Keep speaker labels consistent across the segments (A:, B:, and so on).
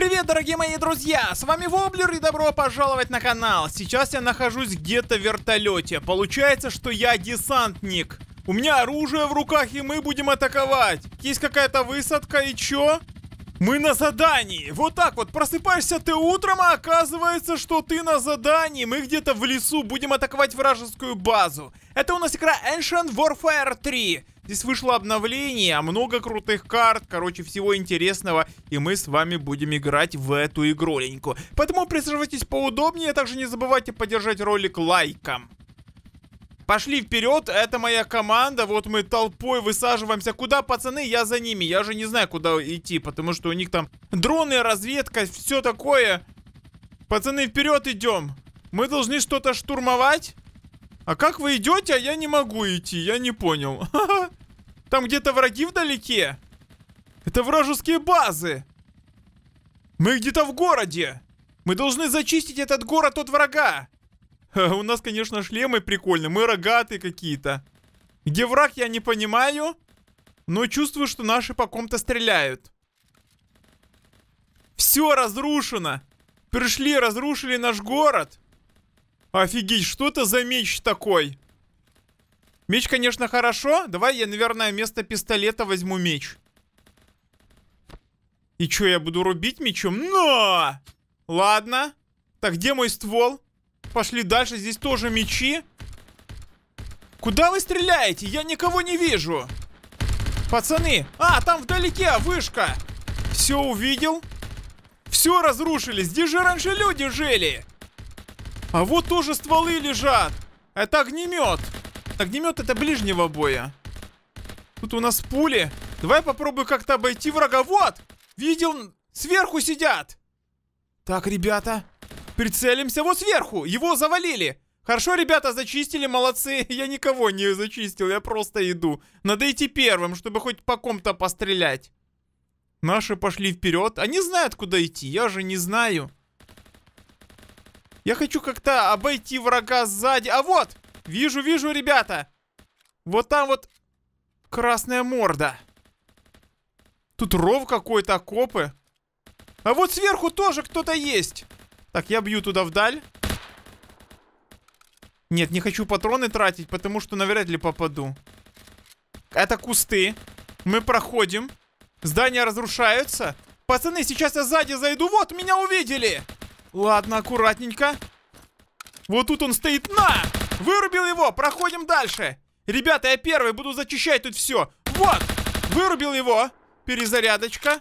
A: Привет, дорогие мои друзья! С вами Воблер и добро пожаловать на канал. Сейчас я нахожусь где-то в вертолете. Получается, что я десантник. У меня оружие в руках, и мы будем атаковать. Есть какая-то высадка, и чё? Мы на задании. Вот так вот. Просыпаешься ты утром, а оказывается, что ты на задании. Мы где-то в лесу будем атаковать вражескую базу. Это у нас игра Ancient Warfare 3. Здесь вышло обновление, а много крутых карт, короче, всего интересного. И мы с вами будем играть в эту игроленьку. Поэтому присаживайтесь поудобнее, а также не забывайте поддержать ролик лайком пошли вперед, это моя команда, вот мы толпой высаживаемся. Куда, пацаны? Я за ними, я же не знаю, куда идти, потому что у них там дроны, разведка, все такое. Пацаны, вперед идем. Мы должны что-то штурмовать. А как вы идете, а я не могу идти, я не понял. Там где-то враги вдалеке. Это вражеские базы. Мы где-то в городе. Мы должны зачистить этот город от врага. У нас, конечно, шлемы прикольные. Мы рогатые какие-то. Где враг, я не понимаю. Но чувствую, что наши по ком-то стреляют. Все разрушено. Пришли, разрушили наш город. Офигеть, что это за меч такой? Меч, конечно, хорошо. Давай я, наверное, вместо пистолета возьму меч. И что, я буду рубить мечом? Но! Ладно. Так, где мой ствол? Пошли дальше. Здесь тоже мечи. Куда вы стреляете? Я никого не вижу. Пацаны. А, там вдалеке вышка. Все увидел. Все разрушили. Здесь же раньше люди жили. А вот тоже стволы лежат. Это огнемет. Огнемет это ближнего боя. Тут у нас пули. Давай попробую как-то обойти врага. Вот! Видел, сверху сидят. Так, ребята, Прицелимся вот сверху. Его завалили. Хорошо, ребята, зачистили, молодцы. Я никого не зачистил, я просто иду. Надо идти первым, чтобы хоть по ком-то пострелять. Наши пошли вперед. Они знают, куда идти. Я же не знаю. Я хочу как-то обойти врага сзади. А вот! Вижу, вижу, ребята. Вот там вот красная морда. Тут ров какой-то, копы. А вот сверху тоже кто-то есть. Так, я бью туда вдаль. Нет, не хочу патроны тратить, потому что навряд ли попаду. Это кусты. Мы проходим. Здания разрушаются. Пацаны, сейчас я сзади зайду. Вот, меня увидели. Ладно, аккуратненько. Вот тут он стоит. На! Вырубил его. Проходим дальше. Ребята, я первый буду зачищать тут все. Вот. Вырубил его. Перезарядочка.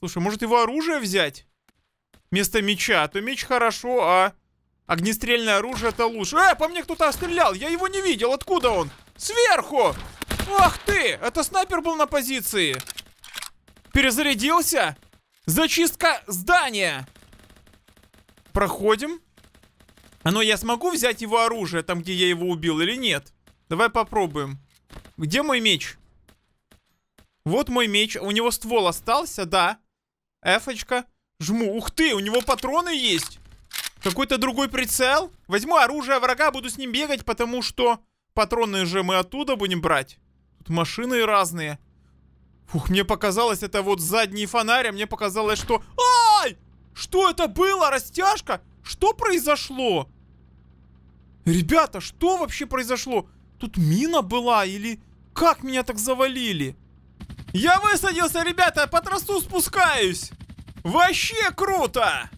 A: Слушай, может его оружие взять? вместо меча, а то меч хорошо, а огнестрельное оружие это лучше. Э, по мне кто-то стрелял, я его не видел, откуда он? Сверху! Ах ты, это снайпер был на позиции. Перезарядился? Зачистка здания. Проходим. А ну я смогу взять его оружие, там где я его убил, или нет? Давай попробуем. Где мой меч? Вот мой меч. У него ствол остался, да. Эфочка. Жму. Ух ты, у него патроны есть. Какой-то другой прицел. Возьму оружие врага, буду с ним бегать, потому что патроны же мы оттуда будем брать. Тут машины разные. Фух, мне показалось, это вот задний фонарь, а мне показалось, что... Ай! Что это было? Растяжка? Что произошло? Ребята, что вообще произошло? Тут мина была или... Как меня так завалили? Я высадился, ребята, по тросту спускаюсь! Вообще круто!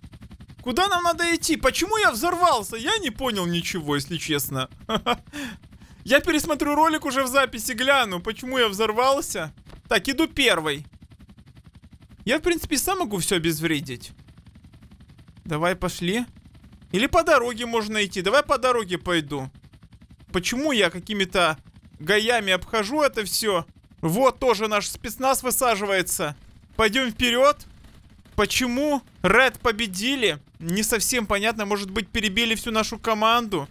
A: Куда нам надо идти? Почему я взорвался? Я не понял ничего, если честно. Я пересмотрю ролик уже в записи, гляну, почему я взорвался. Так, иду первый. Я, в принципе, сам могу все обезвредить. Давай, пошли. Или по дороге можно идти. Давай по дороге пойду. Почему я какими-то гаями обхожу это все? Вот тоже наш спецназ высаживается. Пойдем вперед. Почему Ред победили? Не совсем понятно. Может быть, перебили всю нашу команду?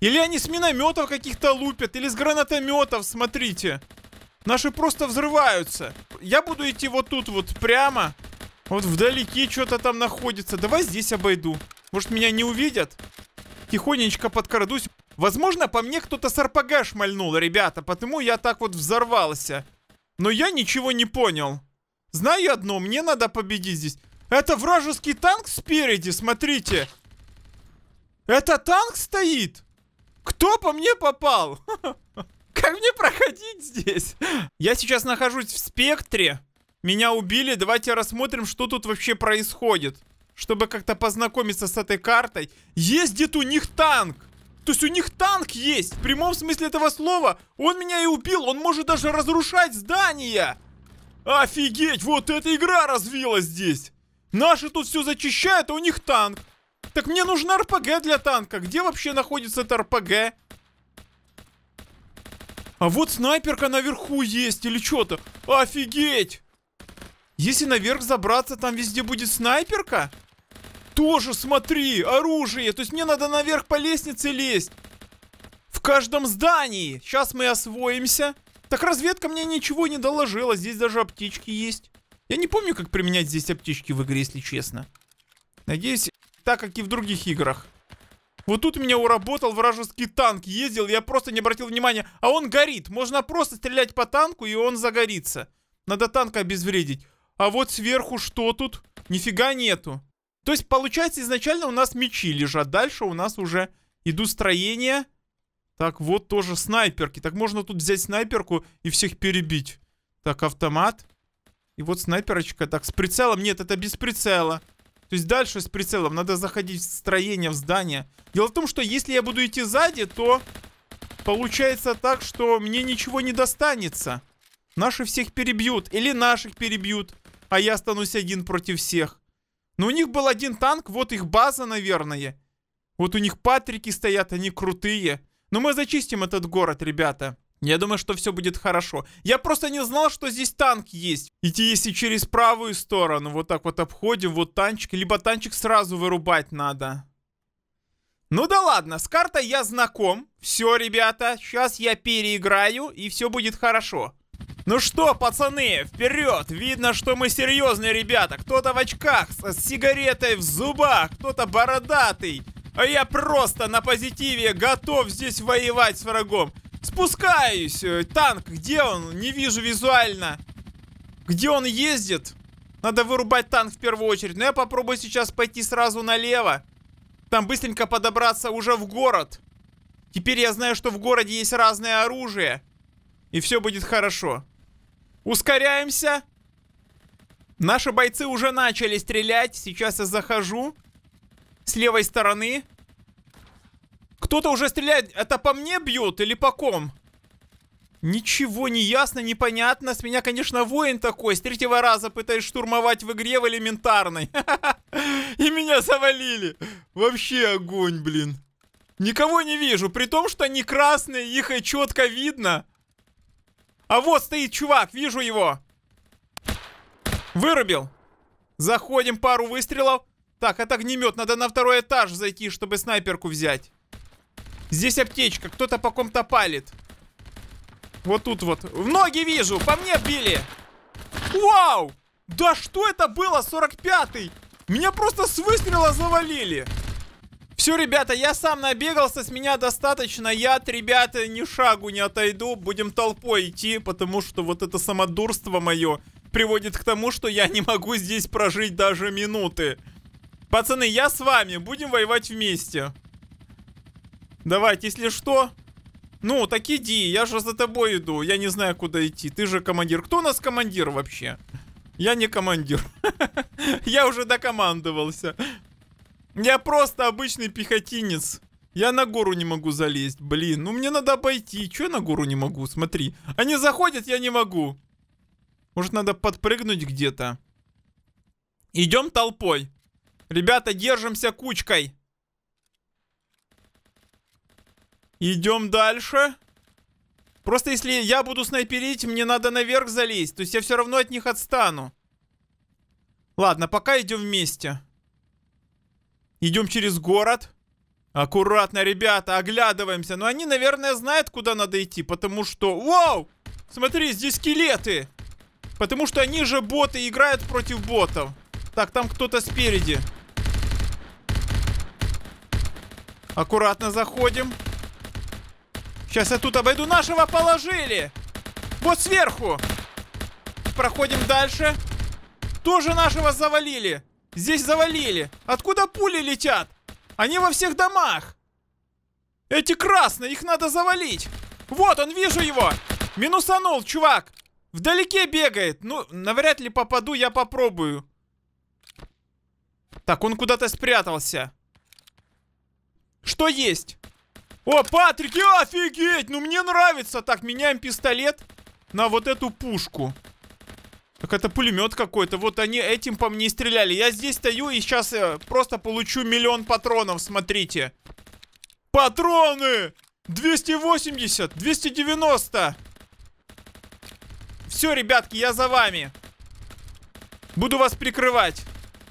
A: Или они с минометов каких-то лупят, или с гранатометов, смотрите. Наши просто взрываются. Я буду идти вот тут вот прямо. Вот вдалеке что-то там находится. Давай здесь обойду. Может, меня не увидят? Тихонечко подкрадусь. Возможно, по мне кто-то с РПГ шмальнул, ребята, потому я так вот взорвался. Но я ничего не понял. Знаю одно, мне надо победить здесь. Это вражеский танк спереди, смотрите. Это танк стоит? Кто по мне попал? Как мне проходить здесь? Я сейчас нахожусь в спектре. Меня убили. Давайте рассмотрим, что тут вообще происходит. Чтобы как-то познакомиться с этой картой. Есть где-то у них танк. То есть у них танк есть. В прямом смысле этого слова. Он меня и убил. Он может даже разрушать здания. Офигеть, вот эта игра развилась здесь. Наши тут все зачищают, а у них танк. Так мне нужна РПГ для танка. Где вообще находится эта РПГ? А вот снайперка наверху есть или что-то. Офигеть! Если наверх забраться, там везде будет снайперка? Тоже смотри, оружие. То есть мне надо наверх по лестнице лезть. В каждом здании. Сейчас мы освоимся. Так разведка мне ничего не доложила. Здесь даже аптечки есть. Я не помню, как применять здесь аптечки в игре, если честно. Надеюсь, так, как и в других играх. Вот тут меня уработал вражеский танк. Ездил, я просто не обратил внимания. А он горит. Можно просто стрелять по танку, и он загорится. Надо танка обезвредить. А вот сверху что тут? Нифига нету. То есть, получается, изначально у нас мечи лежат. Дальше у нас уже идут строения. Так, вот тоже снайперки. Так можно тут взять снайперку и всех перебить. Так, автомат. И вот снайперочка так с прицелом. Нет, это без прицела. То есть дальше с прицелом надо заходить в строение, в здание. Дело в том, что если я буду идти сзади, то получается так, что мне ничего не достанется. Наши всех перебьют. Или наших перебьют. А я останусь один против всех. Но у них был один танк, вот их база, наверное. Вот у них патрики стоят, они крутые. Но мы зачистим этот город, ребята. Я думаю, что все будет хорошо. Я просто не знал, что здесь танк есть. Идти если через правую сторону, вот так вот обходим, вот танчик. Либо танчик сразу вырубать надо. Ну да ладно, с картой я знаком. Все, ребята, сейчас я переиграю, и все будет хорошо. Ну что, пацаны, вперед! Видно, что мы серьезные ребята. Кто-то в очках, с сигаретой в зубах, кто-то бородатый. А я просто на позитиве готов здесь воевать с врагом. Спускаюсь. Э, танк, где он? Не вижу визуально. Где он ездит? Надо вырубать танк в первую очередь. Но я попробую сейчас пойти сразу налево. Там быстренько подобраться уже в город. Теперь я знаю, что в городе есть разное оружие. И все будет хорошо. Ускоряемся. Наши бойцы уже начали стрелять. Сейчас я захожу. С левой стороны. Кто-то уже стреляет. Это по мне бьют или по ком? Ничего не ясно, непонятно. С меня, конечно, воин такой. С третьего раза пытаюсь штурмовать в игре в элементарной. И меня завалили. Вообще огонь, блин. Никого не вижу, при том, что они красные, их и четко видно. А вот стоит чувак, вижу его. Вырубил. Заходим, пару выстрелов. Так, от огнемет надо на второй этаж зайти, чтобы снайперку взять. Здесь аптечка. Кто-то по ком-то палит. Вот тут вот. В ноги вижу. По мне били. Вау! Да что это было, 45-й? Меня просто с выстрела завалили. Все, ребята, я сам набегался, с меня достаточно. Я от ребят ни шагу не отойду. Будем толпой идти, потому что вот это самодурство мое приводит к тому, что я не могу здесь прожить даже минуты. Пацаны, я с вами. Будем воевать вместе. Давайте, если что... Ну, так иди, я же за тобой иду. Я не знаю, куда идти. Ты же командир. Кто у нас командир вообще? Я не командир. Я уже докомандовался. Я просто обычный пехотинец. Я на гору не могу залезть. Блин, ну мне надо обойти. Че я на гору не могу? Смотри. Они заходят, я не могу. Может, надо подпрыгнуть где-то? Идем толпой. Ребята, держимся кучкой. Идем дальше. Просто если я буду снайперить, мне надо наверх залезть. То есть я все равно от них отстану. Ладно, пока идем вместе. Идем через город. Аккуратно, ребята, оглядываемся. Но они, наверное, знают, куда надо идти, потому что... Вау! Смотри, здесь скелеты! Потому что они же боты играют против ботов. Так, там кто-то спереди. Аккуратно заходим. Заходим. Сейчас я тут обойду. Нашего положили. Вот сверху. Проходим дальше. Тоже нашего завалили. Здесь завалили. Откуда пули летят? Они во всех домах. Эти красные, их надо завалить. Вот он, вижу его. Минусанул, чувак. Вдалеке бегает. Ну, навряд ли попаду, я попробую. Так, он куда-то спрятался. Что есть? О, Патрик, офигеть! Ну мне нравится. Так, меняем пистолет на вот эту пушку. Так это пулемет какой-то. Вот они этим по мне стреляли. Я здесь стою и сейчас я э, просто получу миллион патронов, смотрите. Патроны! 280, 290. Все, ребятки, я за вами. Буду вас прикрывать.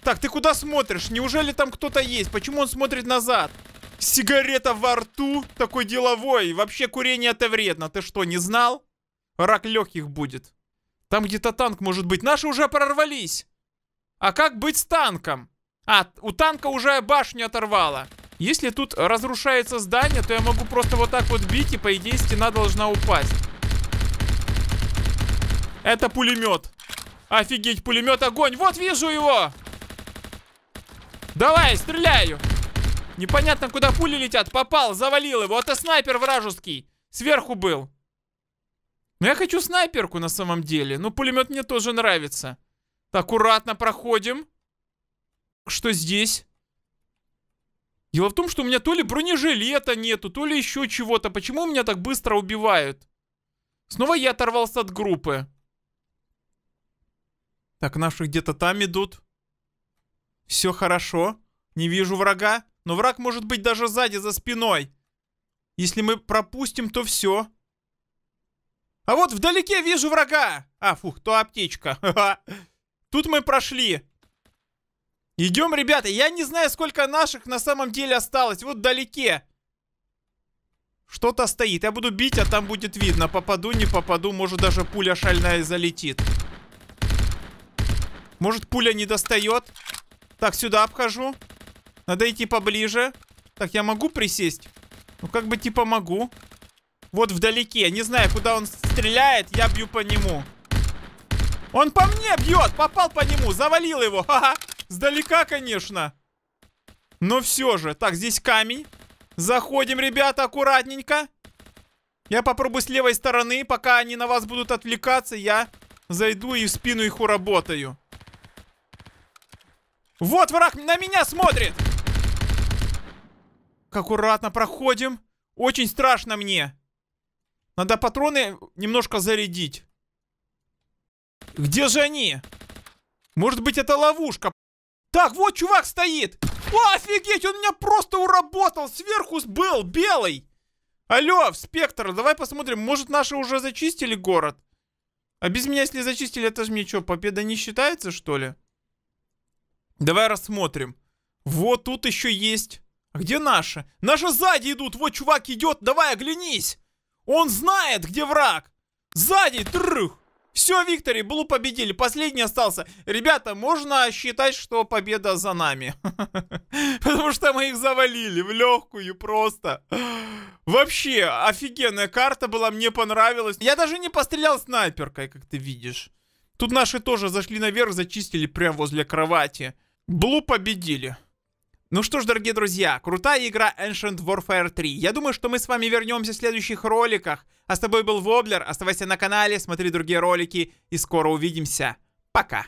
A: Так, ты куда смотришь? Неужели там кто-то есть? Почему он смотрит назад? Сигарета во рту? Такой деловой. Вообще курение это вредно. Ты что, не знал? Рак легких будет. Там где-то танк может быть. Наши уже прорвались. А как быть с танком? А, у танка уже башню оторвала. Если тут разрушается здание, то я могу просто вот так вот бить, и по идее стена должна упасть. Это пулемет. Офигеть, пулемет огонь. Вот вижу его. Давай, стреляю. Непонятно, куда пули летят. Попал, завалил его. Это снайпер вражеский. Сверху был. Но я хочу снайперку на самом деле. Но пулемет мне тоже нравится. Аккуратно проходим. Что здесь? Дело в том, что у меня то ли бронежилета нету, то ли еще чего-то. Почему меня так быстро убивают? Снова я оторвался от группы. Так, наши где-то там идут. Все хорошо. Не вижу врага. Но враг может быть даже сзади, за спиной. Если мы пропустим, то все. А вот вдалеке вижу врага. А, фух, то аптечка. Тут мы прошли. Идем, ребята. Я не знаю, сколько наших на самом деле осталось. Вот вдалеке. Что-то стоит. Я буду бить, а там будет видно. Попаду, не попаду. Может, даже пуля шальная залетит. Может, пуля не достает. Так, сюда обхожу. Надо идти поближе. Так, я могу присесть? Ну, как бы типа могу. Вот вдалеке. Не знаю, куда он стреляет. Я бью по нему. Он по мне бьет. Попал по нему. Завалил его. Ха-ха. Сдалека, конечно. Но все же. Так, здесь камень. Заходим, ребята, аккуратненько. Я попробую с левой стороны. Пока они на вас будут отвлекаться, я зайду и в спину их уработаю. Вот враг на меня смотрит аккуратно проходим. Очень страшно мне. Надо патроны немножко зарядить. Где же они? Может быть, это ловушка? Так, вот чувак стоит. О, офигеть, он меня просто уработал. Сверху был белый. Алло, спектр, давай посмотрим. Может, наши уже зачистили город? А без меня, если зачистили, это же мне что, победа не считается, что ли? Давай рассмотрим. Вот тут еще есть а где наши? Наши сзади идут! Вот чувак идет, давай оглянись! Он знает, где враг! Сзади! Трых! Все, Виктори, Блу победили. Последний остался. Ребята, можно считать, что победа за нами. Потому что мы их завалили в легкую просто. Вообще, офигенная карта была, мне понравилась. Я даже не пострелял снайперкой, как ты видишь. Тут наши тоже зашли наверх, зачистили прямо возле кровати. Блу победили. Ну что ж, дорогие друзья, крутая игра Ancient Warfare 3. Я думаю, что мы с вами вернемся в следующих роликах. А с тобой был Воблер, оставайся на канале, смотри другие ролики и скоро увидимся. Пока.